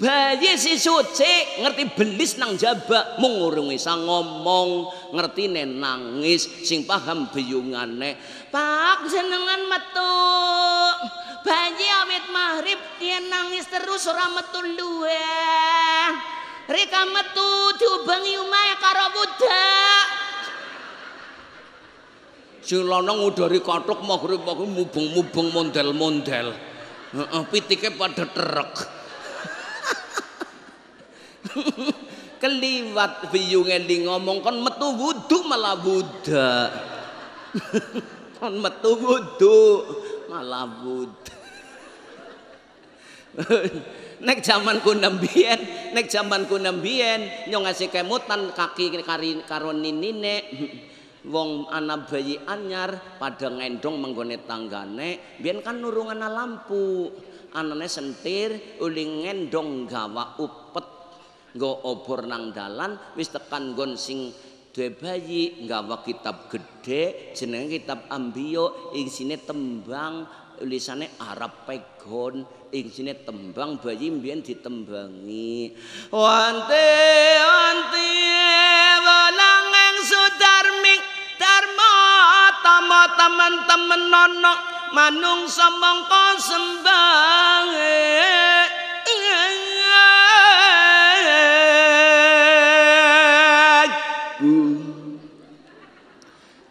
bayi si suci ngerti belis nang jaba mengurungi sang ngomong ngerti nangis sing paham biyungane pak jenengan metu bayi amit mahrib dia nangis terus ora metu luwe rika metu diubengi umahe karo budak sing lanang ngudari kathuk maghrib magrib mubeng-mubeng mondel-mondel heeh pitike pada terek keliwat biyunge li ngomong kon metu wudu malah wudu kon metu wudu malah wudu nek zaman ku nembien nek zaman ku nembien nyong ngasih kemutan kaki kari karo ninine wong anak bayi anyar pada ngendong menggone tanggane bian kan nurungan lampu anane sentir uling ngendong gawa upet nggo obor nang dalan wis tekan nggon sing duwe bayi nggawa kitab gede jenenge kitab ambiyo ing sine tembang tulisane Arab pegon ing sine tembang bayi mbiyen ditembangi wanti wanti walang ang sudarmi darma tama teman-teman nono manung sembang sembang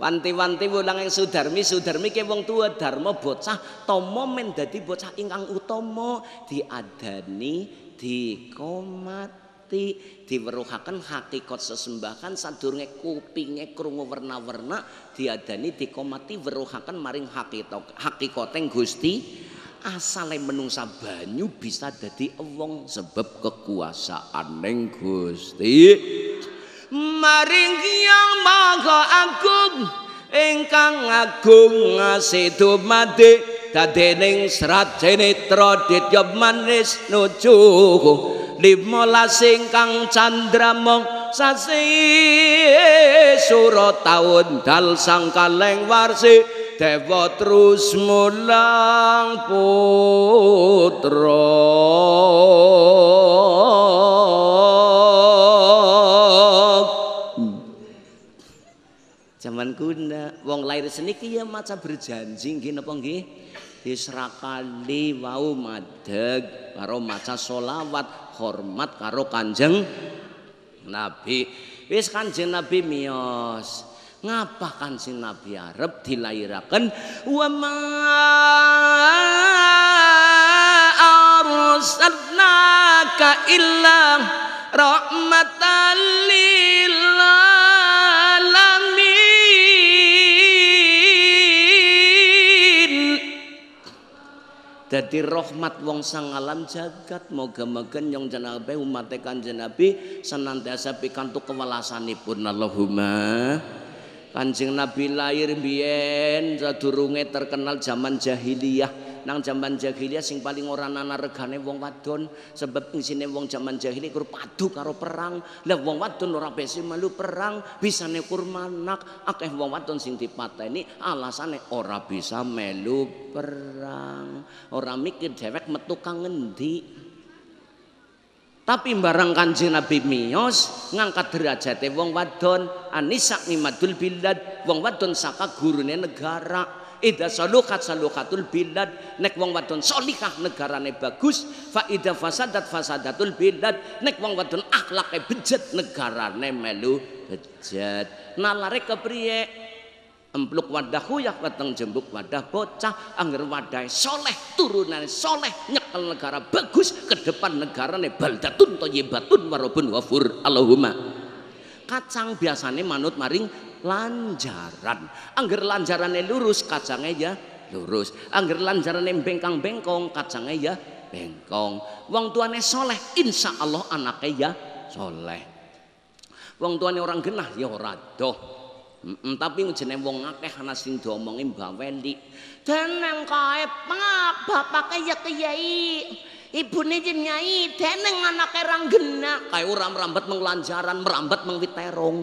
Wanti-wanti wulang yang sudarmi, sudarmi ke wong tua, dharma bocah, tomo men dadi bocah ingkang utomo, diadani, dikomati, diweruhakan hakikat sesembahkan, sadurnge kupinge krungu warna-warna, diadani, dikomati, weruhakan maring hakikoteng gusti, asale menungsa banyu bisa dadi wong sebab kekuasaan Gusti. maringi yang maha agung ingkang agung sedo mate dadening serat jenitra ditya manis nuju limolas ingkang candramong sasi sura taun dal sang kaleng warsi dewa terus mulang putra zaman kuna wong lahir seniki ya maca berjanji nggih napa nggih disrakali wau madeg karo maca solawat hormat karo kanjeng nabi wis kanjeng nabi mios ngapa kanjeng nabi arep dilahirakan wa ma arsalnaka illa rahmatan lil dadi rahmat wong sang alam jagat moga-moga nyong janabe umat kanjeng Nabi senantiasa pikantuk kewelasanipun Allahumma Kanjeng Nabi lahir biyen sadurunge terkenal zaman jahiliyah nang zaman jahiliyah sing paling ora nana regane wong wadon sebab isine wong zaman jahili kur padu karo perang lah wong wadon ora besi malu perang bisa ne kurmanak akeh wong wadon sing dipatah ini alasane ora bisa melu perang ora mikir dewek metu kang ngendi Tapi barang kanji Nabi miyos ngangkat derajatnya wong wadon, anisak mimadul bilad, wong wadon saka gurune negara. Ida salukat salukatul bilad nek wong wadon solikah negarane bagus fa ida fasadat fasadatul bilad nek wong wadon akhlaknya bejat negarane melu bejat. nalare kepriye empluk wadah kuyak weteng jembuk wadah bocah angger wadah soleh turunan soleh nyekel negara bagus ke depan negarane baldatun toyibatun warobun wafur Allahumma kacang biasanya manut maring lanjaran angger lanjarane lurus kacangnya ya lurus angger lanjarane bengkang bengkong kacangnya ya bengkong wong tuannya soleh insya Allah anaknya ya soleh wong tuannya orang genah ya ora doh tapi ngejene wong akeh ana sing diomongi Mbak Wendi. Deneng kae pengap bapake ya kiai. Ibu jenengan nyai deneng anake ra genak. kau ora merambat menglanjaran, merambat mengwiterong.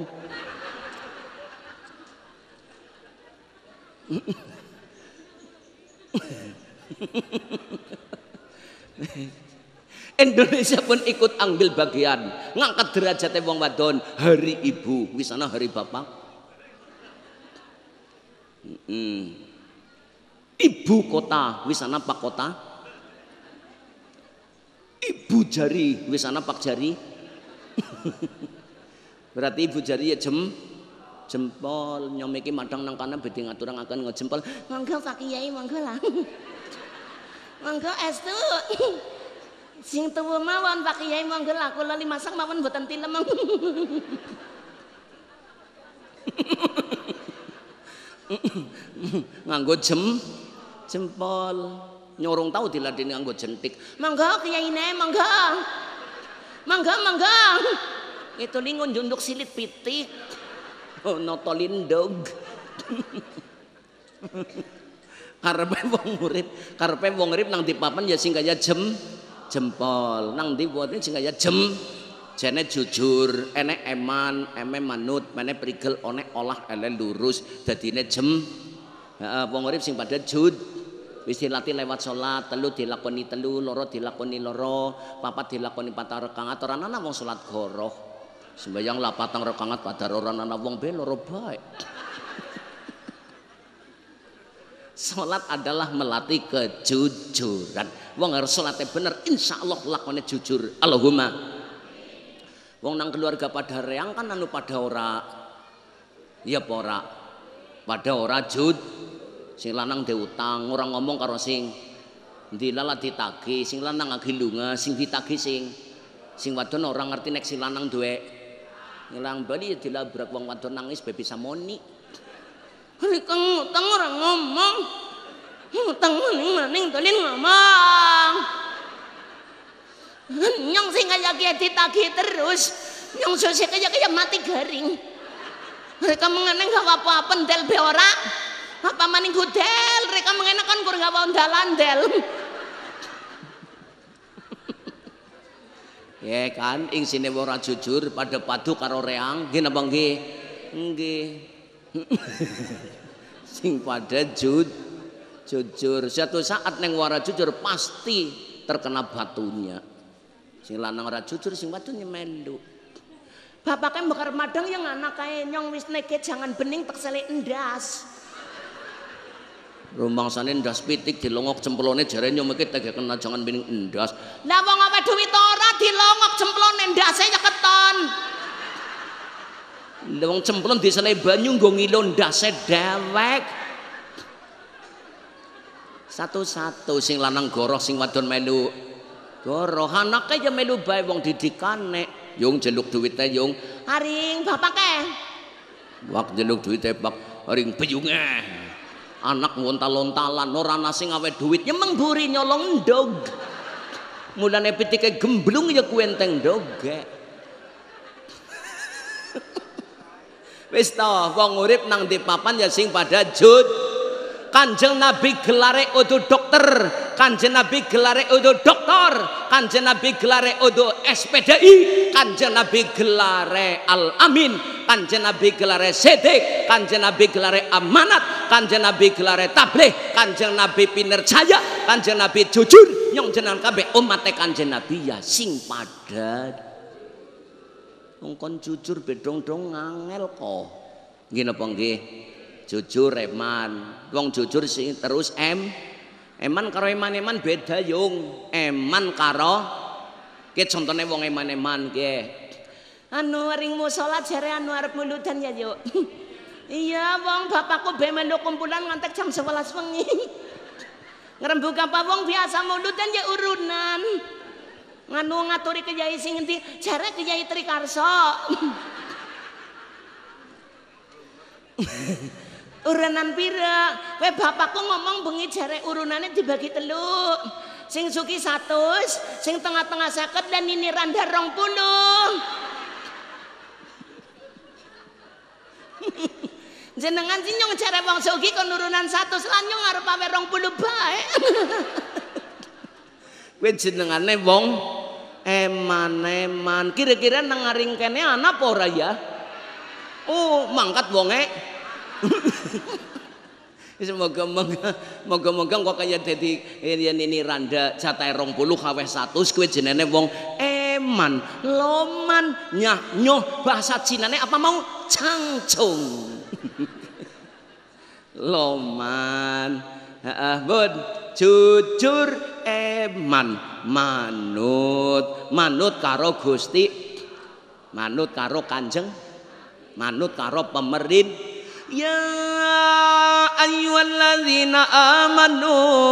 Indonesia pun ikut ambil bagian ngangkat derajatnya wong wadon hari ibu wisana hari bapak hmm. ibu kota wisana pak kota ibu jari wisana pak jari berarti ibu jari ya jem jempol nyomeki madang nang kana bedhe akan nggo jempol monggo Pak Kiai monggo lah monggo estu sing tuwa mawon Pak Kiai monggo lah kula masak mawon mboten tilem nganggo jem jempol nyorong tahu diladeni nganggo jentik monggo ne monggo monggo monggo itu lingun junduk silit pitik Oh, notolin dog karpe wong murid karpe wong urip nang dipapan ya sing kaya jem jempol nang ndi buatnya sing kaya jem jene jujur ene eman eme manut mene prigel one olah ene lurus dadine jem heeh wong urip sing padha jud wis dilatih lewat sholat telu dilakoni telu loro dilakoni loro papat dilakoni patah rekang aturan anak wong sholat goroh Sembayang lah patang rekangat pada orang anak wong belo loro baik. Salat adalah melatih kejujuran. Wong harus salatnya bener, insya Allah lakonnya jujur. Allahumma. Wong nang keluarga pada reang kan anu pada ora, ya pora, pada ora jud. Sing lanang diutang, orang ngomong karo sing dilala ditagi, sing lanang agilunga, sing ditagi sing sing wadon orang ngerti nek sing lanang duwe ngelang bali ya dilabrak wong wadon nangis babi samoni Rikeng utang orang ngomong utang maning-maning dolin ngomong nyong sing kaya kaya ditagi terus nyong sose kaya kaya mati garing mereka mengeneng gak apa-apa ndel be apa maning gudel mereka mengeneng kan kurang apa ndalan del Ya kan, ing sini jujur pada padu karo reang, nggih napa nggih? Nggih. Sing pada jujur, jujur. Suatu saat neng wara jujur pasti terkena batunya. Sing lanang ora jujur sing batunya melu. Bapak kan bakar madang yang anak kae nyong wis nege jangan bening tak selek endas. Rumbangsane ndas pitik dilongok cemplone jare nyumeke tegekan jangan pining endas. Lah wong awake dhewe ora dilongok cemplone ndase nyeketon. keton. wong cemplon disenai banyu nggo ngilo ndase dewek. Satu-satu sing lanang goroh sing wadon melu goroh anake ya melu bae wong didikane. Yung jeluk duwite yung. Haring bapak e. Wak jeluk duwite bak haring beyunge anak ngontal-lontalan ora ana sing awe duit nyemeng ya buri nyolong dog, mulane pitike gemblung ya kuwi doge. wis tau, wong urip nang di papan ya sing pada jud kanjeng nabi gelare udu dokter Kanjeng Nabi gelare udo doktor, Kanjeng Nabi gelare udo SPDI, Kanjeng Nabi gelare Al Amin, Kanjeng Nabi gelare sedek, Kanjeng Nabi gelare Amanat, Kanjeng Nabi gelare tabligh, Kanjeng Nabi Pinercaya, Kanjeng Nabi jujur, nyong jenang kabeh Umat Kanjeng Nabi ya sing pada, Ngkon jujur bedong-dong ngangel kok. gini apa Jujur reman, wong jujur sih terus M. Eman karo iman-iman beda yung. Eman karo ke contone wong iman-iman ge. Eh. Anu ringmu salat jare anu muludan ya yo. iya, wong bapakku be melu kumpulan ngantek jam 11 wengi. Ngrembug apa wong biasa muludan ya urunan. Nganu ngaturi ke Yai sing endi? Jare ke Yai Trikarso. Urunan pira? web bapakku ngomong bengi jarek urunannya dibagi telu. Sing suki satu, sing tengah-tengah sakit dan ini randa puluh. jenengan sih nyong cara wong sogi kon satu selanyong harus pawe rong puluh baik kue jenengane wong eman eman kira-kira nangaring kene anak pora ya oh mangkat wonge semoga moga moga kok kayak jadi eh, yang ini randa catai rong puluh kawe satu skuit wong eman loman nyah nyoh bahasa Cina apa mau cangcung loman ah bud jujur eman manut manut karo gusti manut karo kanjeng manut karo pemerintah يا أيها الذين آمنوا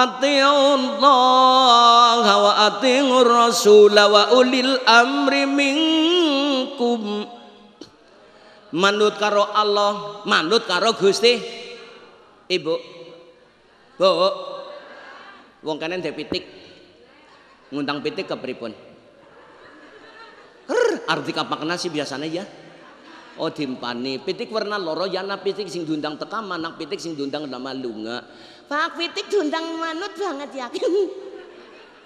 أطيعوا الله وأطيعوا الرسول وأولي الأمر منكم manut karo Allah manut karo Gusti Ibu Bu wong kene ndek pitik ngundang pitik kepripun Er, arti kapakna sih biasanya ya oh timpani pitik warna loro ya nak pitik sing diundang teka manak pitik sing diundang nama lunga pak pitik dundang manut banget yakin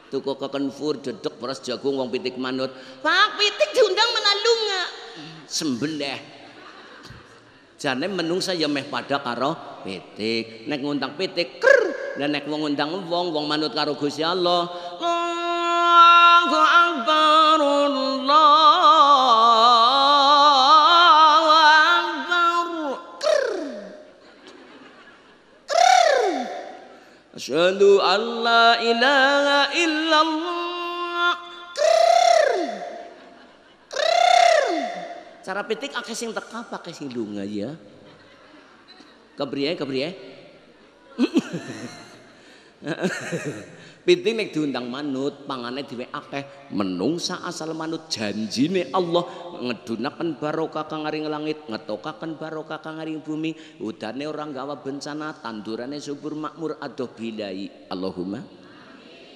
tuku kekenfur dedek peres jagung wong pitik manut pak pitik dundang malah lunga sembelih jane menungsa ya meh pada karo pitik nek ngundang pitik ker dan nek wong ngundang wong wong manut karo Gusti Allah oh, Asyhadu an la ilaha illallah. Krrr. Krrr. Cara petik akeh sing teka pakai sing lunga ya. Kebriye kebriye. Piting nek diundang manut, pangane dhewe akeh. Menungsa asal manut nih Allah mengedunakan barokah kang aring langit, ngetokakan barokah kang aring bumi. Udane orang gawa bencana, tandurane subur makmur adoh bilai. Allahumma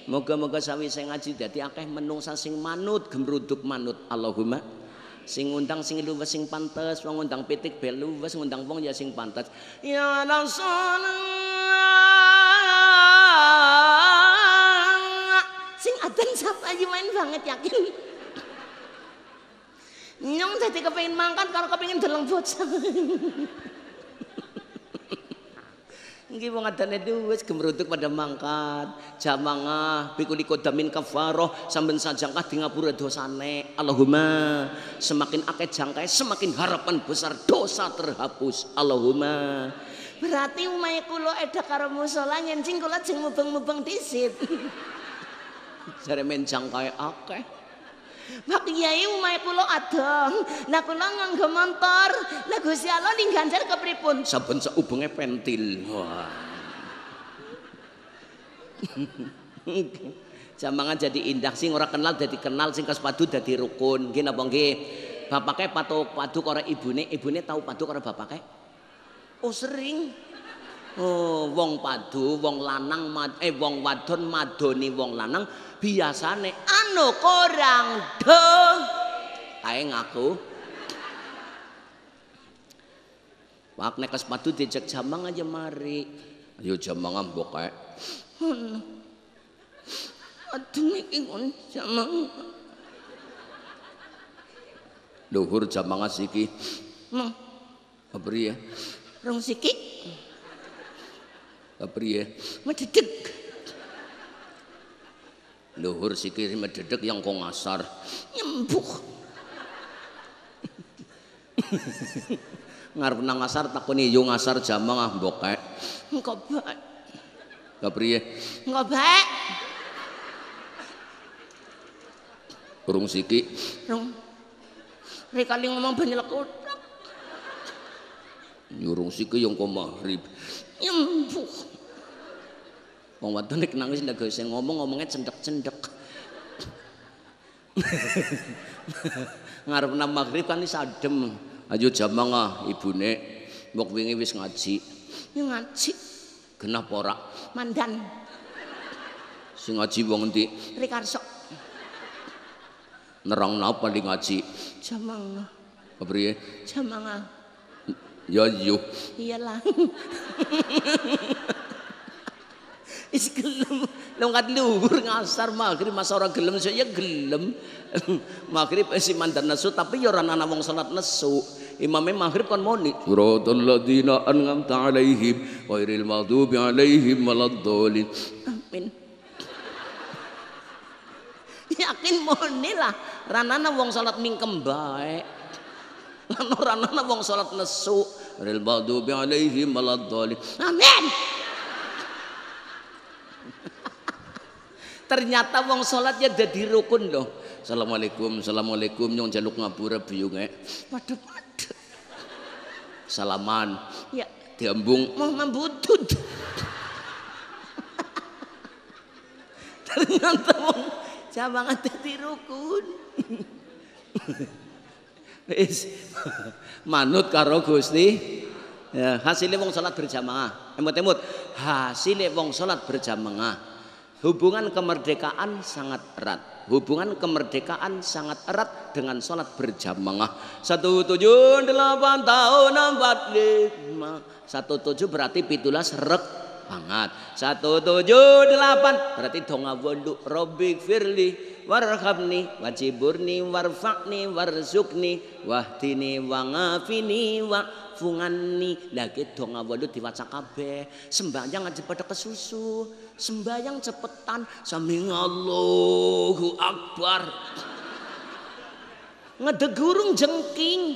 Moga-moga saya ngaji dadi akeh menungsa sing manut, gemruduk manut. Allahumma sing undang sing luwes sing pantes, wong undang pitik bel luwes, ngundang wong ya sing pantes. Ya Rasulullah banget yakin nyong jadi kepingin makan kalau kepingin deleng bocah Nggih mau adane duit, gemruntuk pada mangkat. Jamangah bikuli kodamin kafaroh sambil sajangkah di ngapura dosane. Allahumma semakin akeh jangkae semakin harapan besar dosa terhapus. Allahumma berarti umayku lo edak karo musola, nyencing kula jeng mubeng-mubeng disit jare menjang kae akeh Pak Kiai umahe kula adoh. Lah kula nganggo motor. Lah Gusti Allah ning ganjar kepripun? Saben seubenge pentil. Wah. Jamangan jadi indah sing ora kenal jadi kenal sing kaspadu jadi rukun. Nggih napa nggih? Bapake patok paduk karo ibune, ibune tau paduk ora bapake? Oh sering. Oh, wong padu, wong lanang, eh wong wadon madoni wong lanang biasane anu korang do. Kae ngaku. Wak nek sepatu dijak jamang aja mari. Ayo jamang ambok kae. Hmm. Aduh niki kon jamang. Luhur jamang asiki. Ma, hmm. Apa ya? Rong sikik kepriye mededek luhur sikir mededek yang kong asar nyembuh ngarep nang asar takoni yo ngasar jamang ah mbokek engko bae kepriye engko bae burung siki rung rekali ngomong banyak kotak nyurung siki yang kok maghrib nyembuh Wong wadon nek nangis ndak gawe ngomong-ngomongnya cendek-cendek. Ngarep nang magrib kan iso adem. Ayo jamang ibune mbok wingi wis ngaji. Ya ngaji. Kenapa ora mandan? Sing ngaji wong endi? Rikarso. Nerang napa di ngaji? Jamang. Apa priye? Jamang. Ya iya. Iyalah. Is gelem. lo ngat luhur ngasar maghrib masa orang gelem sih ya gelem. maghrib eh, si mandar nesu tapi ya anak wong salat nesu. Imamnya maghrib kan moni. Suratul ladina an'amta alaihim ghairil maghdubi alaihim waladdallin. Amin. Yakin moni lah ranana wong salat mingkem bae. Lan ranana wong salat nesu. Ghairil maghdubi alaihim waladdallin. Amin. ternyata wong sholat ya jadi rukun loh Assalamualaikum, Assalamualaikum nyong jaluk ngapura biung eh waduh waduh salaman ya diambung mau membutuh ternyata wong jangan jadi rukun Is, manut karo Gusti ya, hasilnya wong sholat berjamaah emut-emut hasilnya wong sholat berjamaah Hubungan kemerdekaan sangat erat. Hubungan kemerdekaan sangat erat dengan sholat berjamaah. Satu tujuh delapan tahun empat lima. Satu tujuh berarti pitulas rek banget. Satu tujuh delapan berarti dongawolu robik firli warhamni wajiburni warfakni warzukni wahdini wangafini wa funganni. lagi gitu dongawolu diwaca kabeh. Sembahyang aja pada kesusu sembayang cepetan sambil Allahu Akbar ngedegurung jengking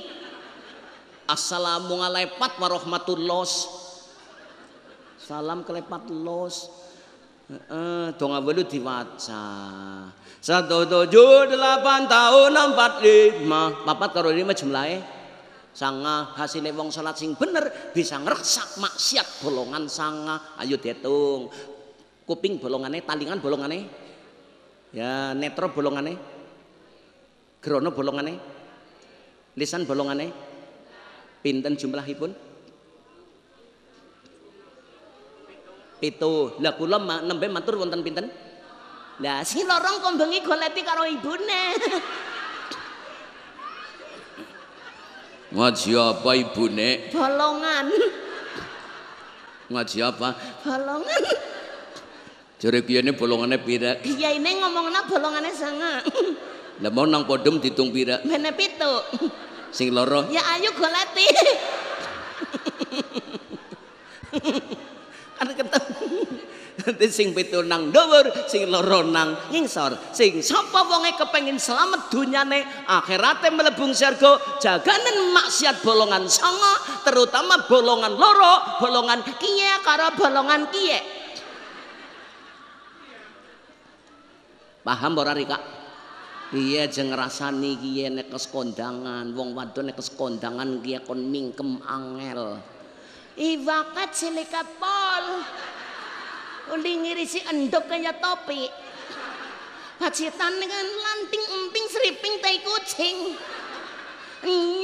Assalamualaikum warahmatullahi salam kelepat los eh donga welu diwaca. Satu tujuh delapan tahun empat lima. Papat karo lima jumlahnya, Sanga hasilnya wong salat sing bener bisa ngerasak maksiat golongan sanga. Ayo dihitung kuping bolongane, talingan bolongane, ya netro bolongane, gerono bolongane, lisan bolongane, pinten jumlahipun? Pitu. Lah kula nembe matur wonten pinten? Lah si lorong kembangi goleti karo ibune. Ngaji apa ibune? Bolongan. Ngaji apa? Bolongan. Jare kiyene bolongane pira? Kiyane ngomongna bolongane sangat. Lah mau nang podem ditung pira? Mene pitu. Sing loro? Ya ayu golati. kan ketemu. Nanti sing pitu nang dhuwur, sing loro nang ngisor. Sing sapa wonge kepengin ne, dunyane, akhirate mlebung Jaga jaganen maksiat bolongan sanga, terutama bolongan loro, bolongan kiye karo bolongan kiye. paham ora rika iya jeng ngrasani iki nek kondangan wong wadon nek kondangan iki kon mingkem angel iwakat silika pol uli ngirisi endok kaya topi pacitan dengan lanting emping seriping tai kucing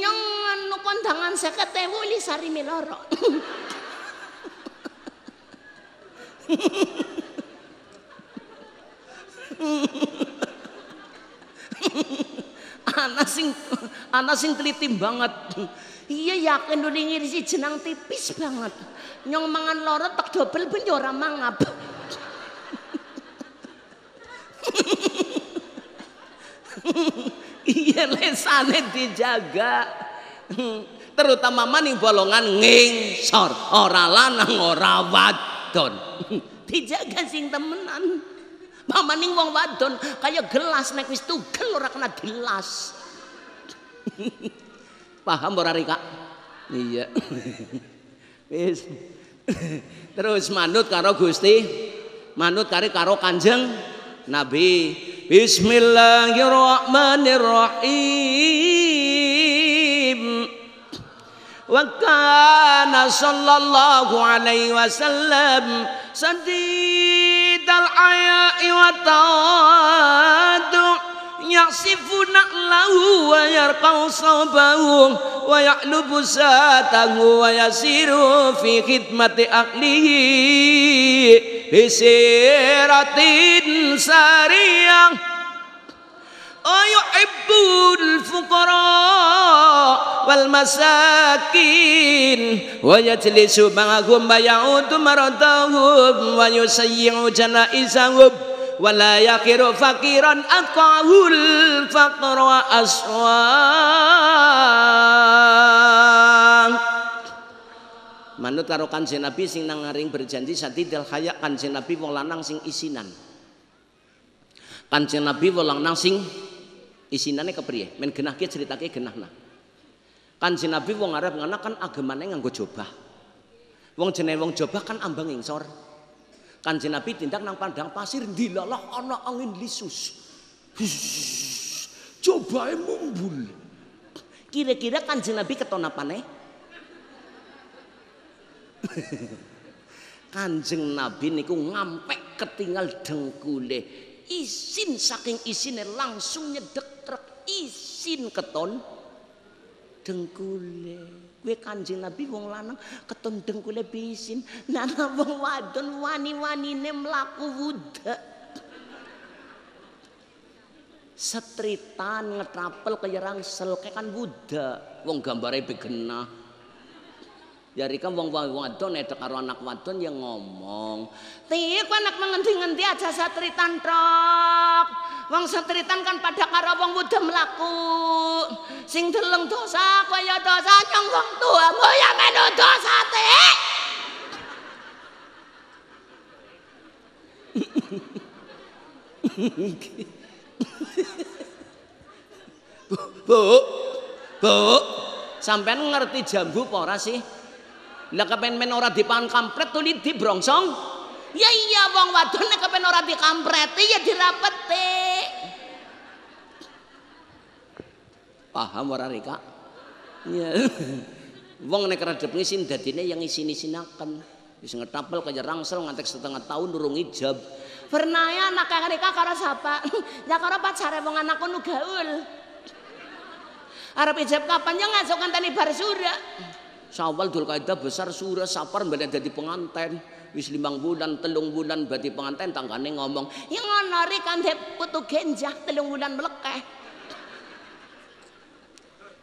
nyong anu kondangan seket ewu li sari miloro anak sing anak sing teliti banget. Iya yakin ini si jenang tipis banget. Nyong mangan loro tak dobel ben yo ya mangap. iya lesane dijaga. Terutama maning bolongan ngingsor, ora lanang ora wadon. dijaga sing temenan ning wong wadon kaya gelas nek wis tugel ora kena gelas. Paham ora Rika? Iya. Wis. Terus manut karo Gusti, manut kare karo Kanjeng Nabi. Bismillahirrahmanirrahim. Wa kana sallallahu alaihi wasallam sedih شديد العياء والتواضع يصف نقله ويرقى صوبه ويعلب ساته ويسير في خدمة أهله بسيرة سريه ويحب الفقراء والمساكين ويجلس معهم ويعود مرضاهم ويسيع جنائزهم ولا يقر فقيرا أقعه الفقر وأسواه manut karo kanjeng Nabi sing nang ngaring berjanji satidil khaya kanjeng Nabi wong lanang sing isinan kanjeng Nabi wong lanang sing isinane kepriye men genah genahke ceritake genahna si nabi wong arep ngana kan agamane nganggo coba wong jeneng wong coba kan ambang kan si nabi tindak nang pandang pasir dilalah ana angin lisus cobae mumbul kira-kira si nabi keton apane kanjeng nabi niku ngampek ketinggal dengkule isin saking isine langsung nyedek trek isin keton dengkule gue kanjeng Nabi wong lanang keton dengkule bisin. Nana wong wadon wani-wanine melaku wuda Setritan ngetrapel keyaran sel kan wuda Wong gambare begenah. Jadi kan wong-wong wadon edek karo anak wadon yang ngomong. kok anak mengenti ngenti aja satritan tok. Wong satritan kan pada karo wong muda melaku. Sing deleng dosa kaya dosa nyong wong tua ya menu dosa teh Bu, bu, bu, sampean ngerti jambu pora sih? Lah kepen-men ora dipangan kampret di dibrongsong. Ya iya wong wadon nek kepen ora iya ya dirapeti. Paham ora Rika? Iya. Wong nek redep ngisin dadine yang isin-isinaken. Wis ngetapel kaya rangsel ngantek setengah tahun durung ijab. Pernah ya anak kakak Rika karo siapa? Ya karo pacare wong anakku nu gaul. Arep ijab kapan ya ngasuk ngenteni bar surya. Sawal dul kaidah besar surah sapar mbene dadi penganten. Wis limang bulan, telung bulan berarti penganten tanggane ngomong, "Ya ngono ri kandhe putu genjah telung bulan melekeh."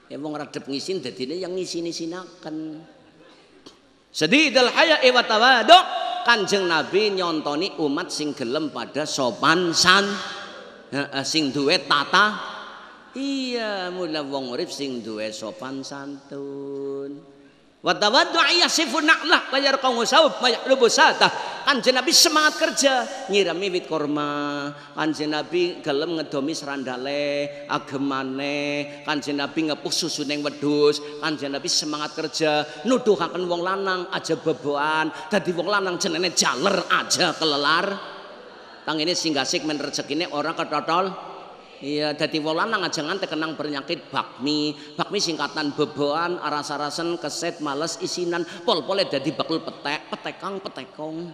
Ya wong radep ngisin dadine yang ngisini-sinaken. Sedidal haya eh, wa tawadhu. Kanjeng Nabi nyontoni umat sing gelem pada sopan san sing duwe tata Iya, mula wong urip sing duwe sopan santun. Kanjeng Nabi semangat kerja, nyirami wit korma. Kanjeng Nabi gelem ngedomi serandale, agemane. Kanjeng Nabi ngepuk susu neng wedhus. Kanjeng Nabi semangat kerja, nuduhaken wong lanang aja beboan. Dadi wong lanang jenenge jaler aja kelelar. Tang ini singgasik gasik men rezekine ora ketotol. Iya, jadi wong lanang ngante kenang penyakit bakmi. Bakmi singkatan beboan, aras-arasen, keset, males, isinan, pol-pole jadi bakul petek, petekang, petekong.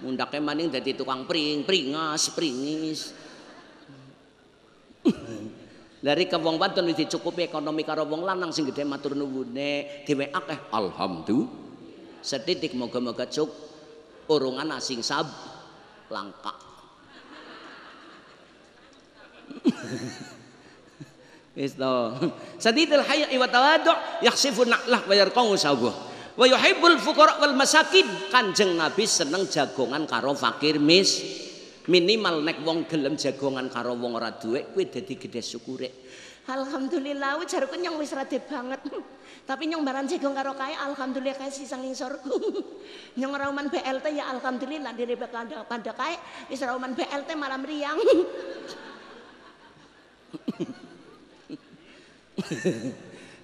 Mundaknya maning jadi tukang pring, pringas, pringis. Dari kebong batun itu cukup ekonomi karo wong lanang sing gede matur nuwune, dhewe akeh alhamdulillah. Setitik moga-moga cuk urungan asing sab langka. Wis to. Sadidul hayai wa tawadhu yakhsifu na'lah wa yarqahu sawbuh. Wa yuhibbul fuqara wal masakin. Kanjeng Nabi seneng jagongan karo fakir mis. Minimal nek wong gelem jagongan karo wong ora duwe kuwi dadi gedhe syukure. Alhamdulillah jarku nyong wis rade banget. Tapi nyong barang jagung karo kae alhamdulillah kae sisa ing surga. nyong rauman BLT ya alhamdulillah diri bakal pada kae wis rauman BLT malam riang.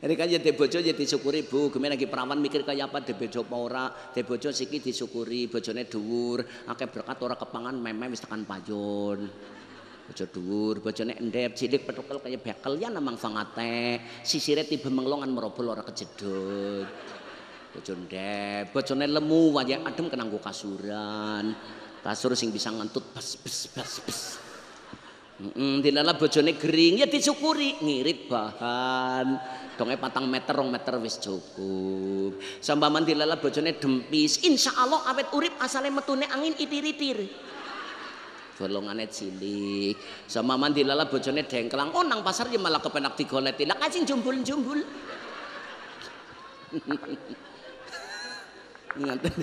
Ini kan jadi ya bojo jadi ya disyukuri bu, gimana lagi perawan mikir kayak apa di bojo ora, di bojo siki disyukuri, bojone dhuwur, akeh berkat ora kepangan memem wis tekan payon. Bojo dhuwur, bojone endep, cilik petukel kayak bekel ya namang fangate, sisire tiba menglongan merobol ora kejedot. Bojo endep, bojone lemu wajah adem kenang kasuran. Kasur sing bisa ngentut bes bes bes bes di dilala bojone gering ya disyukuri ngirit bahan donge patang meter rong meter wis cukup sambaman lala bojone dempis insya Allah awet urip asale metune angin itir-itir golongane cilik sambaman lala bojone dengkelang oh nang pasar ya malah kepenak digolet tidak kacing jumbul-jumbul ngantin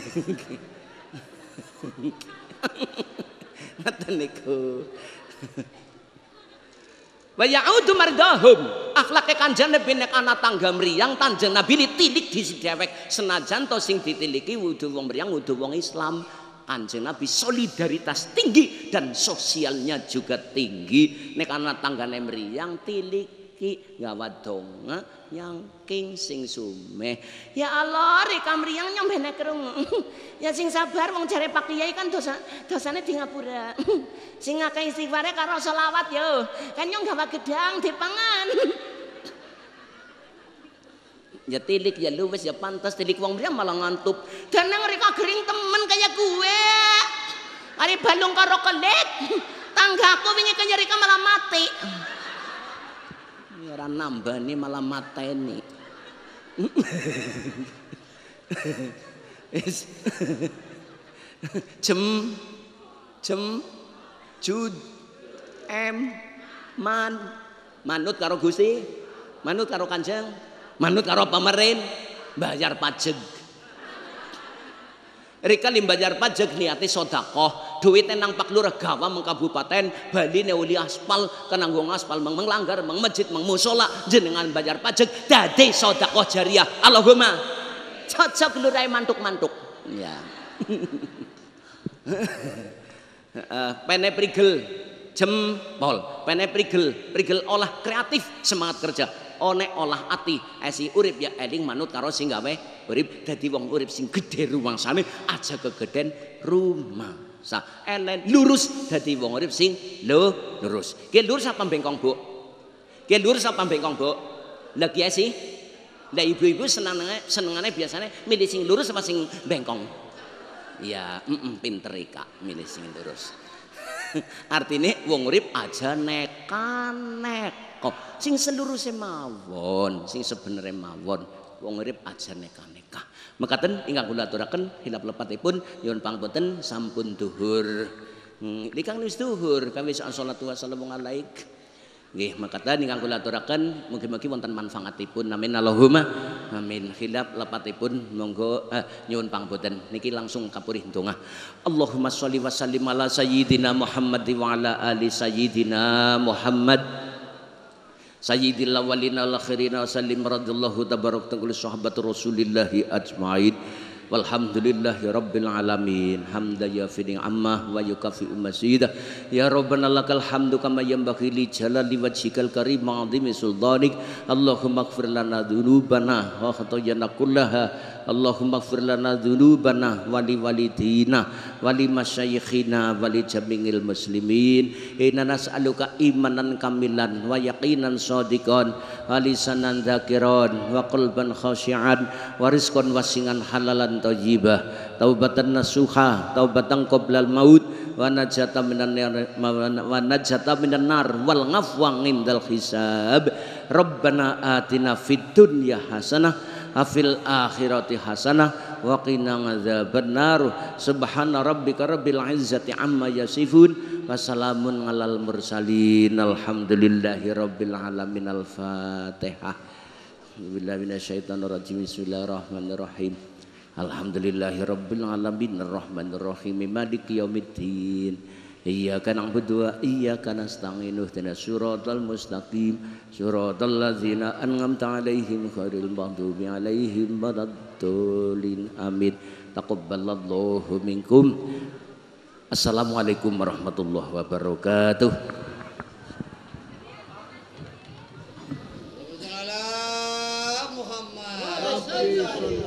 ngantin niku wa ya'udu mardahum akhlaknya kanjeng nabi nek ana tangga meriang tanjeng nabi ditilik di dewek senajan to sing ditiliki wudu wong meriang wudu wong Islam kanjeng nabi solidaritas tinggi dan sosialnya juga tinggi nek ana tangga meriang tilik iki dong, yang king sing sumeh. Ya Allah, rek meriang nyombe benek ya sing sabar wong cari Pak Kiai kan dosa dosane di ngapura. sing akeh istighfare karo selawat yo. Kan nyong gawa gedang dipangan. ya tilik ya luwes ya pantas tilik wong mriyang malah ngantuk dan yang reka gering temen kayak gue Ari balung karo kelit tanggaku wingi kenyerika malah mati nambah ini malah mateni jem jem jud em man manut karo Gusti manut karo Kanjeng manut karo pamerin bayar pajak Rika limbayar pajak niati sodako, duit nang pak lurah gawa meng kabupaten Bali neuli aspal kenanggung aspal meng melanggar meng masjid meng musola jenengan bayar pajak dadi sodako jariah Allahumma cocok lurai mantuk mantuk ya eh, pene jempol pene prigel prigel olah kreatif semangat kerja onek olah ati esi eh, urip ya eling eh, manut karo sing gawe urip dadi wong urip sing gedhe sana aja kegeden sa elen lurus dadi wong urip sing lo lurus ki lurus apa bengkong bu ki lurus apa bengkong bu lagi esi eh, Lah ibu-ibu senengane senengane biasanya milih sing lurus apa sing bengkong. Ya, mm -mm, pinter ika milih sing lurus. artinya wong urip aja neka-nekop sing seluruh semawon sing sebenarnya mawon wong urip aja neka-neka mekaten ingkang kula aturaken hilap lepatipun nyuwun pangapunten sampun duhur hmm, Likang wis duhur, kami salat wa sallallahu Nggih, makata ingkang kula aturaken mugi-mugi wonten manfaatipun. Amin Allahumma. Amin. Khilaf lepatipun monggo eh, nyuwun pangboten. Niki langsung kapurih donga. Allahumma sholli wa sallim ala sayyidina Muhammad wa ala ali sayyidina Muhammad. Sayyidil awwalina wal akhirina wa sallim radhiyallahu tabarak ta'ala sahabat Rasulillahi ajmain ya rabbil alamin Hamda yafi Ammah, wa yukafi umasidah Ya Rabbana lakal hamdu kama yambaki li jalali wajhikal karim Ma'adimi sultanik Allahumma gfir lana dhulubana wa khatayana kullaha Allahumma gfir lana dhulubana wali walidina wali li masyayikhina wa muslimin inna nas'aluka imanan kamilan wa yaqinan shadiqan wa lisanan dzakiran wa qalban khasyian wa rizqan wasingan halalan thayyibah taubatan nasuha taubatan qoblal maut wa najata minan nar wa najata minan nar wal ngafwa indal hisab Rabbana atina fid dunya hasanah afil akhirati hasanah wa qina adzabannar subhana rabbika rabbil izzati amma yasifun wassalamun alal mursalin alhamdulillahi rabbil alamin al fatihah billahi minasyaitonir rajim bismillahirrahmanirrahim alhamdulillahi rabbil alamin arrahmanirrahim maliki yaumiddin Iyyaka na'budu wa iyyaka nasta'in ihdinas siratal mustaqim siratal ladzina an'amta 'alaihim ghairil maghdubi 'alaihim waladdallin amin taqabbalallahu minkum Assalamualaikum warahmatullahi wabarakatuh Muhammad